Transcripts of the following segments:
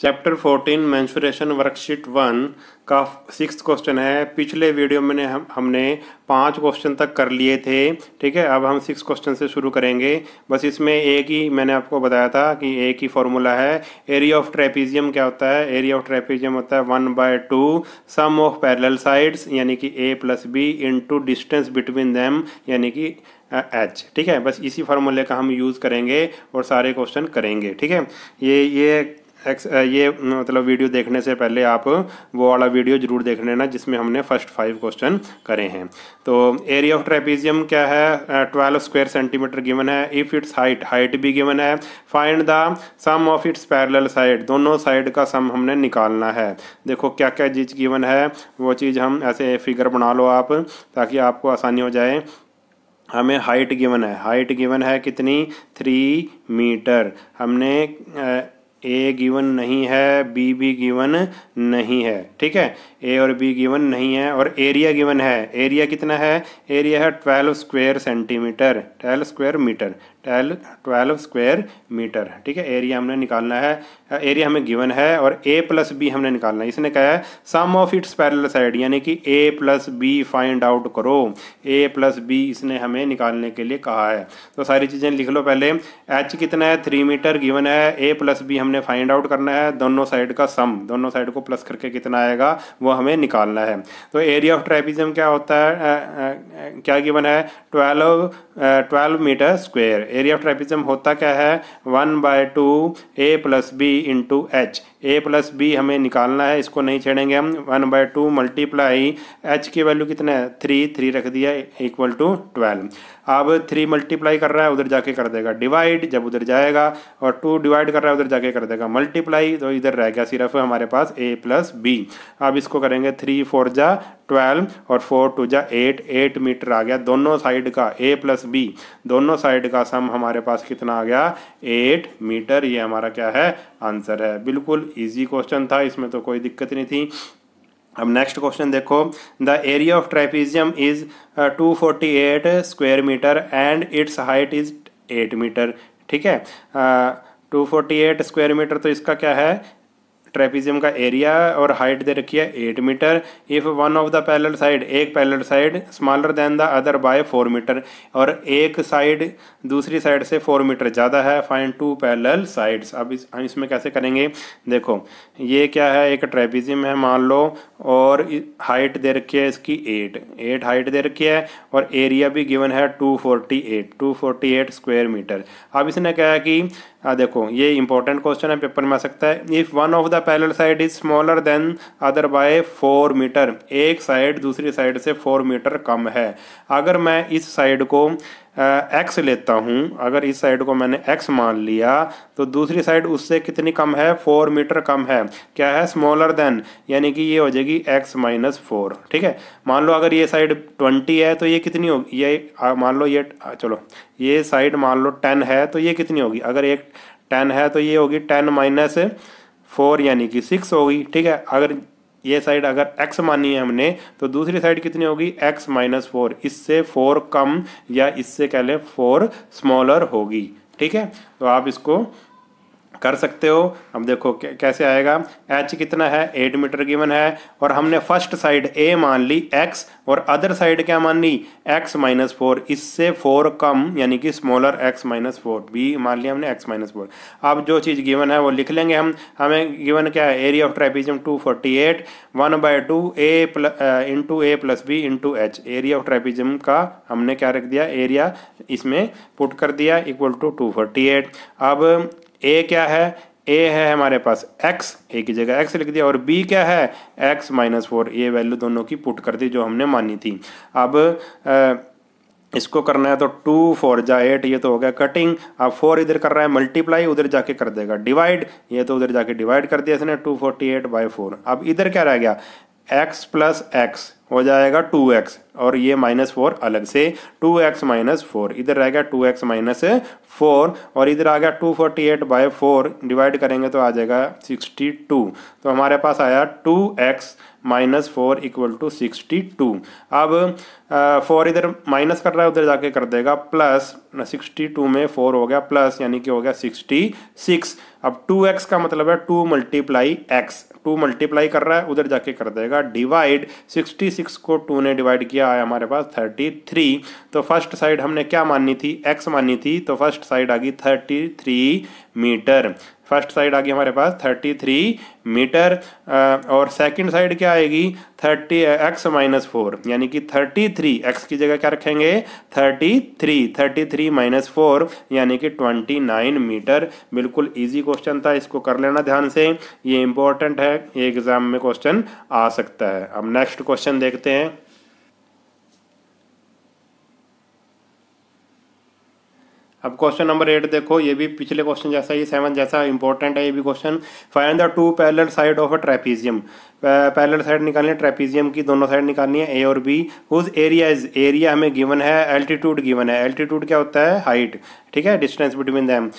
chapter 14 mensuration worksheet one का six question है पिछले वीडियो में हम हमने पांच क्वेश्चन तक कर लिए थे ठीक है अब हम सिक्स क्वेश्चन से शुरू करेंगे बस इसमें एक ही मैंने आपको बताया था कि एक ही फॉर्मूला है एरिया ऑफ ट्रेपीजियम क्या होता है एरिया ऑफ ट्रेपीजियम होता है one by two sum of parallel sides यानी कि a plus b to distance between them यानी कि एच ठीक है बस इसी फार्मूले का हम यूज़ करेंगे और सारे क्वेश्चन करेंगे ठीक है ये ये एक्स ये मतलब वीडियो देखने से पहले आप वो वाला वीडियो जरूर देख लेना जिसमें हमने फर्स्ट फाइव क्वेश्चन करे हैं तो एरिया ऑफ ट्रेपीजियम क्या है ट्वेल्व स्क्वायर सेंटीमीटर गिवन है इफ़ इट्स हाइट हाइट भी गिवन है find the sum of its parallel side दोनों साइड का सम हमने निकालना है देखो क्या क्या चीज़ गिवन है वो चीज़ हम ऐसे फिगर बना लो आप ताकि आपको आसानी हो जाए हमें हाइट गिवन है हाइट गिवन है कितनी थ्री मीटर हमने ए गिवन नहीं है बी भी गिवन नहीं है ठीक है ए और बी गिवन नहीं है और एरिया गिवन है एरिया कितना है एरिया है twelve square centimetre twelve square metre twelve twelve square metre ठीक है एरिया हमने निकालना है एरिया हमें गिवन है और ए प्लस बी हमने निकालना है इसने कहा है sum of its parallel side यानी कि a plus b find out करो ए प्लस बी इसने हमें निकालने के लिए कहा है तो सारी चीज़ें लिख लो पहले एच कितना है थ्री मीटर गिवन है ए प्लस बी हमने फाइंड आउट करना है दोनों साइड का सम दोनों साइड को प्लस करके कितना आएगा वो हमें निकालना है तो एरिया ऑफ ट्रेपिजम क्या होता है आ, आ, आ, क्या गिवन है twelve twelve metre square area of trapezium होता क्या है one by two A plus B into h a plus b हमें निकालना है इसको नहीं छेड़ेंगे हम one by two multiply h की वैल्यू कितना है थ्री थ्री रख दिया इक्वल टू ट्वेल्व अब थ्री मल्टीप्लाई कर रहा है उधर जाके कर देगा डिवाइड जब उधर जाएगा और टू डिवाइड कर रहा है उधर जाके कर देगा मल्टीप्लाई तो इधर रह गया सिर्फ हमारे पास ए प्लस बी अब इसको करेंगे थ्री फोर जा ट्वेल्व और फोर टू जा एट एट मीटर आ गया दोनों साइड का ए प्लस बी दोनों साइड का सम हमारे पास कितना आ गया एट मीटर ये हमारा क्या है आंसर है बिल्कुल इजी क्वेश्चन था इसमें तो कोई दिक्कत नहीं थी अब नेक्स्ट क्वेश्चन देखो the area of trapezium is 248 square metre and its height is 8 metre ठीक है two forty eight square metre तो इसका क्या है ट्रेपिजियम का एरिया और हाइट दे रखी है eight metre if one of the parallel side एक parallel side smaller than the other by four metre और एक साइड दूसरी साइड से फोर मीटर ज़्यादा है फाइन टू पैरल साइड्स अब इस हम इसमें कैसे करेंगे देखो ये क्या है एक ट्रेपीजियम है मान लो और हाइट दे रखी है इसकी एट एट हाइट दे रखी है और एरिया भी गिवन है two forty eight two forty eight square metre अब इसने कहा कि आ, देखो ये इंपॉर्टेंट क्वेश्चन है पेपर में आ सकता है if one of the parallel side is smaller than other by four metre एक साइड दूसरी साइड से फोर मीटर कम है अगर मैं इस साइड को एक्स लेता हूँ अगर इस साइड को मैंने एक्स मान लिया तो दूसरी साइड उससे कितनी कम है फोर मीटर कम है क्या है स्मॉलर देन यानी कि ये हो जाएगी एक्स माइनस फोर ठीक है मान लो अगर ये साइड ट्वेंटी है तो ये कितनी होगी ये मान लो ये चलो ये साइड मान लो टेन है तो ये कितनी होगी अगर एक टेन है तो ये होगी टेन माइनस फोर यानी कि सिक्स होगी ठीक है अगर ये साइड अगर x मानी है हमने तो दूसरी साइड कितनी होगी x माइनस फोर इससे फोर कम या इससे कह लें फोर स्मॉलर होगी ठीक है तो आप इसको कर सकते हो अब देखो कैसे आएगा एच कितना है एट मीटर गिवन है और हमने फर्स्ट साइड ए मान ली एक्स और अदर साइड क्या मान ली एक्स माइनस फोर इससे फोर कम यानी कि smaller x minus four b मान लिया हमने एक्स माइनस फोर अब जो चीज़ गिवन है वो लिख लेंगे हम हमें गिवन क्या है area of trapezium two forty eight one by two A plus into A plus B into h area of trapezium का हमने क्या रख दिया एरिया इसमें पुट कर दिया equal to two forty eight अब ए क्या है ए है हमारे पास एक्स ए की जगह एक्स लिख दिया और बी क्या है एक्स माइनस फोर ये वैल्यू दोनों की पुट कर दी जो हमने मानी थी अब आ, इसको करना है तो टू फोर जा एट ये तो हो गया कटिंग अब फोर इधर कर रहा है मल्टीप्लाई उधर जाके कर देगा डिवाइड ये तो उधर जाके डिवाइड कर दिया इसने two forty eight by four अब इधर क्या रह गया एक्स प्लस एक्स हो जाएगा टू एक्स और ये माइनस फोर अलग से टू एक्स माइनस फोर इधर रहेगा टू एक्स माइनस फोर और इधर आ गया two forty eight by four divide करेंगे तो आ जाएगा सिक्सटी टू तो हमारे पास आया two x minus four equal to sixty two अब फोर इधर माइनस कर रहा है उधर जाके कर देगा प्लस सिक्सटी टू में फोर हो गया प्लस यानी कि हो गया सिक्सटी सिक्स अब टू एक्स का मतलब है two multiply x two multiply कर रहा है उधर जाके कर देगा डिवाइड सिक्सटी सिक्स को टू ने डिवाइड किया है हमारे पास थर्टी थ्री तो फर्स्ट साइड हमने क्या मानी थी एक्स मानी थी तो फर्स्ट साइड आ गई thirty three metre first side आ गई हमारे पास थर्टी थ्री मीटर और सेकंड साइड क्या आएगी थर्टी एक्स माइनस फोर यानी कि थर्टी थ्री एक्स की जगह क्या रखेंगे thirty three thirty three minus four यानी कि ट्वेंटी नाइन मीटर बिल्कुल ईजी क्वेश्चन था इसको कर लेना ध्यान से ये इंपॉर्टेंट है ये एग्जाम में क्वेश्चन आ सकता है अब नेक्स्ट क्वेश्चन देखते हैं अब क्वेश्चन नंबर एट देखो ये भी पिछले क्वेश्चन जैसा ही सेवन जैसा इंपॉर्टेंट है ये भी question find the two parallel side of a trapezium parallel side निकालनी है ट्रेपीजियम की दोनों साइड निकालनी है ए और बी उस एरिया इज एरिया हमें गिवन है एल्टीट्यूड गिवन है एल्टीट्यूड क्या होता है हाइट ठीक है distance between them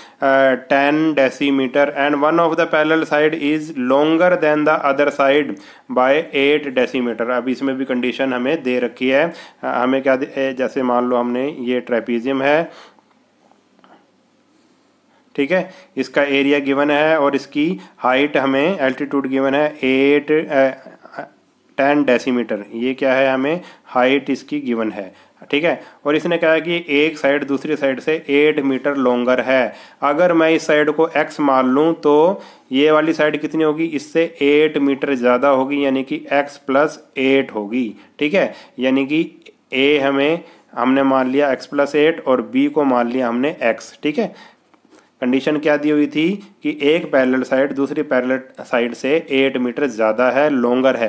ten decimetre and one of the parallel side is longer than the other side by eight decimetre अब इसमें भी कंडीशन हमें दे रखी है uh, हमें क्या जैसे मान लो हमने ये ट्रेपीजियम है ठीक है इसका एरिया गिवन है और इसकी हाइट हमें एल्टीट्यूड गिवन है एट टेन डेसीमीटर ये क्या है हमें हाइट इसकी गिवन है ठीक है और इसने कहा कि एक साइड दूसरी साइड से एट मीटर लॉन्गर है अगर मैं इस साइड को एक्स मान लूँ तो ये वाली साइड कितनी होगी इससे एट मीटर ज़्यादा होगी यानी कि एक्स प्लस एट होगी ठीक है यानी कि ए हमें हमने मान लिया एक्स प्लस एट और बी को मान लिया हमने एक्स ठीक है कंडीशन क्या दी हुई थी कि एक पैरेलल साइड दूसरी पैरेलल साइड से एट मीटर ज़्यादा है लॉन्गर है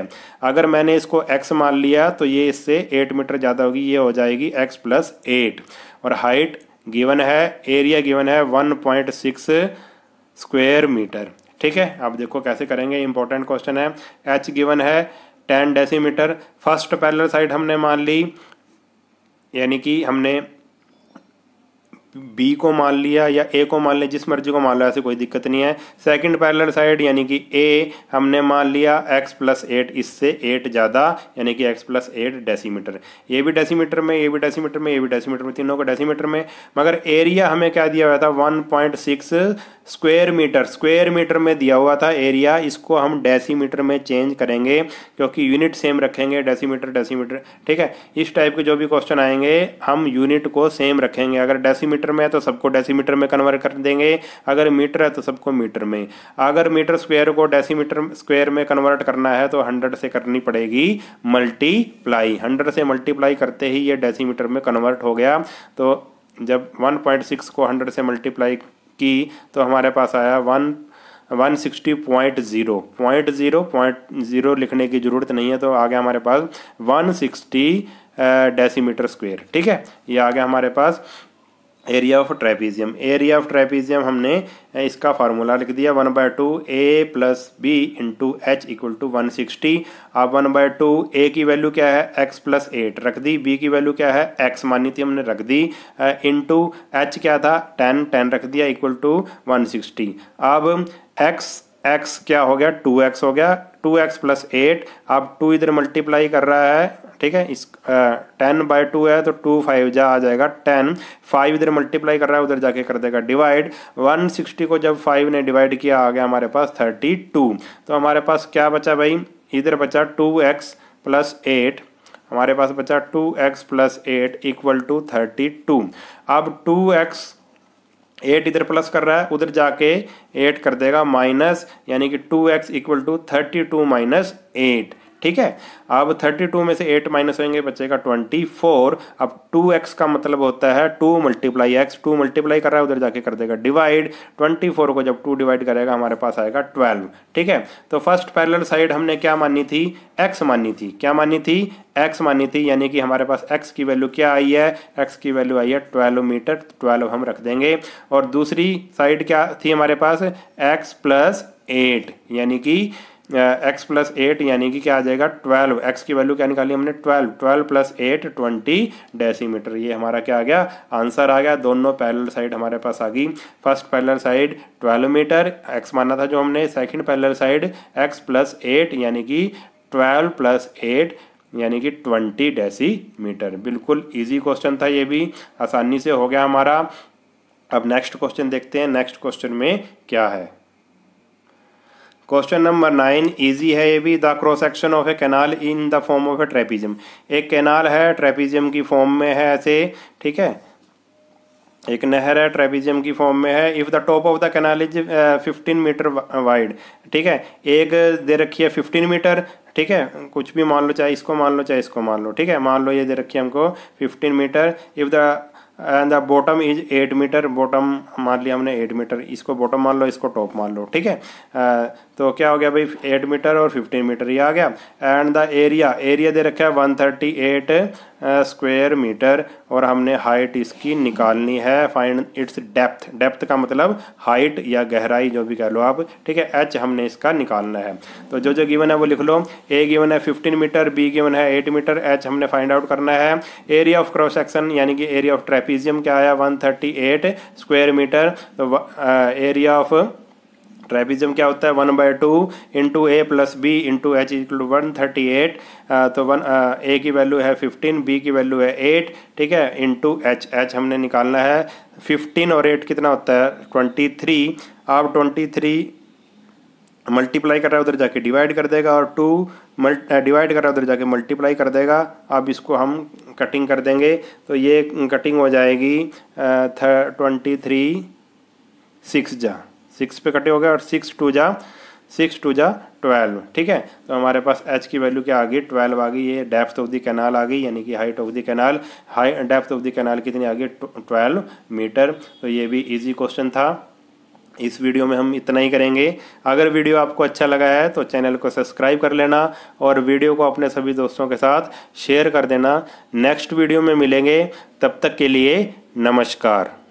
अगर मैंने इसको एक्स मान लिया तो ये इससे एट मीटर ज़्यादा होगी ये हो जाएगी एक्स प्लस एट और हाइट गिवन है एरिया गिवन है one point six square metre ठीक है आप देखो कैसे करेंगे इंपॉर्टेंट क्वेश्चन है एच गिवन है ten decimetre first parallel side हमने मान ली यानी कि हमने बी को मान लिया या ए को मान लिया जिस मर्जी को मान लिया ऐसे कोई दिक्कत नहीं है सेकंड पैरेलल साइड यानी कि ए हमने मान लिया एक्स प्लस एट इससे एट ज़्यादा यानी कि एक्स प्लस एट डेसीमीटर ये भी डेसीमीटर में ये भी डेसीमीटर में ये भी डेसीमीटर में तीनों को डेसीमीटर में मगर एरिया हमें क्या दिया हुआ था one point six square metre square metre में दिया हुआ था एरिया इसको हम डेसीमीटर में चेंज करेंगे क्योंकि यूनिट सेम रखेंगे डेसीमीटर डेसीमीटर ठीक है इस टाइप के जो भी क्वेश्चन आएंगे हम यूनिट को सेम रखेंगे अगर डेसीमीटर सेंटीमीटर में है तो सबको डेसीमीटर में कन्वर्ट कर देंगे अगर मीटर है तो सबको मीटर में अगर मीटर स्क्वायर को डेसीमीटर स्क्वायर में कन्वर्ट करना है तो हंड्रेड से करनी पड़ेगी मल्टीप्लाई हंड्रेड से मल्टीप्लाई करते ही ये डेसीमीटर में कन्वर्ट हो गया तो जब वन को हंड्रेड से मल्टीप्लाई की तो हमारे पास आया one one sixty point zero point zero point zero लिखने की ज़रूरत नहीं है तो आ गया हमारे पास वन सिक्सटी डेसीमीटर स्क्वेयर ठीक है ये आ गया हमारे पास area of trapezium area of trapezium हमने इसका फार्मूला लिख दिया one by two A plus B into H equal to one sixty अब वन बाय टू ए की वैल्यू क्या है एक्स प्लस एट रख दी बी की वैल्यू क्या है एक्स मानी थी हमने रख दी इंटू एच क्या था टेन टेन रख दिया इक्वल टू वन सिक्सटी अब एक्स एक्स क्या हो गया टू एक्स हो गया टू एक्स प्लस एट अब टू इधर मल्टीप्लाई कर रहा है ठीक है इस टेन बाय टू है तो टू फाइव जा आ जाएगा टेन फाइव इधर मल्टीप्लाई कर रहा है उधर जाके कर देगा डिवाइड वन सिक्सटी को जब फाइव ने डिवाइड किया आ गया हमारे पास थर्टी टू तो हमारे पास क्या बचा भाई इधर बचा टू एक्स प्लस एट हमारे पास बचा two X plus eight equal to thirty two अब टू एक्स एट इधर प्लस कर रहा है उधर जाके एट कर देगा माइनस यानी कि two X equal to thirty two minus eight ठीक है अब 32 में से 8 माइनस होंगे बच्चे का 24 अब 2x का मतलब होता है 2 मल्टीप्लाई एक्स टू मल्टीप्लाई कर रहा है उधर जाके कर देगा डिवाइड 24 को जब 2 डिवाइड करेगा हमारे पास आएगा 12 ठीक है तो फर्स्ट पैरेलल साइड हमने क्या मानी थी x मानी थी क्या मानी थी x मानी थी यानी कि हमारे पास x की वैल्यू क्या आई है x की वैल्यू आई है ट्वेल्व मीटर ट्वेल्व हम रख देंगे और दूसरी साइड क्या थी हमारे पास एक्स प्लस एट यानी कि एक्स प्लस एट यानी कि क्या आ जाएगा ट्वेल्व एक्स की वैल्यू क्या निकाली हमने twelve twelve plus eight twenty decimetre ये हमारा क्या आ गया आंसर आ गया दोनों पैरेलल साइड हमारे पास आ गई first parallel side twelve metre X माना था जो हमने second parallel side X plus eight यानी कि ट्वेल्व प्लस एट यानी कि ट्वेंटी डेसी मीटर बिल्कुल ईजी क्वेश्चन था ये भी आसानी से हो गया हमारा अब नेक्स्ट क्वेश्चन देखते हैं नेक्स्ट क्वेश्चन में क्या है क्वेश्चन नंबर नाइन इजी है ये भी the cross section of a canal in the form of a trapezium एक कैनाल है ट्रेपिजम की फॉर्म में है ऐसे ठीक है एक नहर है ट्रेपिजम की फॉर्म में है if the top of the canal is fifteen metre wide ठीक है एक दे रखी है फिफ्टीन मीटर ठीक है कुछ भी मान लो चाहे इसको मान लो चाहे इसको मान लो ठीक है मान लो ये दे रखी है हमको fifteen metre if the and the bottom is eight metre bottom मान लिया हमने एट मीटर इसको बॉटम मान लो इसको टॉप मान लो ठीक है uh, तो क्या हो गया भाई एट मीटर और फिफ्टीन मीटर ये आ गया एंड द एरिया एरिया दे रखा है one thirty eight square metre और हमने हाइट इसकी निकालनी है फाइंड इट्स डेप्थ डेप्थ का मतलब हाइट या गहराई जो भी कह लो आप ठीक है एच हमने इसका निकालना है तो जो जो गिवन है वो लिख लो ए गिवन है फिफ्टीन मीटर बी गिवन है एट मीटर एच हमने फाइंड आउट करना है एरिया ऑफ क्रॉस सेक्शन यानी कि एरिया ऑफ ट्रेपीजियम क्या आया one thirty eight square metre तो एरिया uh, ऑफ ट्रेपिज्म क्या होता है one by two into A plus B into H equal to one thirty eight तो वन ए uh, की वैल्यू है फिफ्टीन बी की वैल्यू है एट ठीक है इंटू एच एच हमने निकालना है फिफ्टीन और एट कितना होता है ट्वेंटी थ्री आप ट्वेंटी थ्री मल्टीप्लाई कर रहा है उधर जाके डिवाइड कर देगा और टू मल्टी डिवाइड कर रहा है उधर जाके मल्टीप्लाई कर देगा अब इसको हम कटिंग कर देंगे तो ये कटिंग हो जाएगी ट्वेंटी थ्री सिक्स जा सिक्स पे कटे हो गए और सिक्स टू जा सिक्स टू जा ट्वेल्व ठीक है तो हमारे पास एच की वैल्यू क्या आ गई ट्वेल्व आ गई ये डेप्थ ऑफ द कैनाल आ गई यानी कि height of the canal high depth of the canal कितनी आ गई ट्वेल्व मीटर तो ये भी इजी क्वेश्चन था इस वीडियो में हम इतना ही करेंगे अगर वीडियो आपको अच्छा लगा है तो चैनल को सब्सक्राइब कर लेना और वीडियो को अपने सभी दोस्तों के साथ शेयर कर देना नेक्स्ट वीडियो में मिलेंगे तब तक के लिए नमस्कार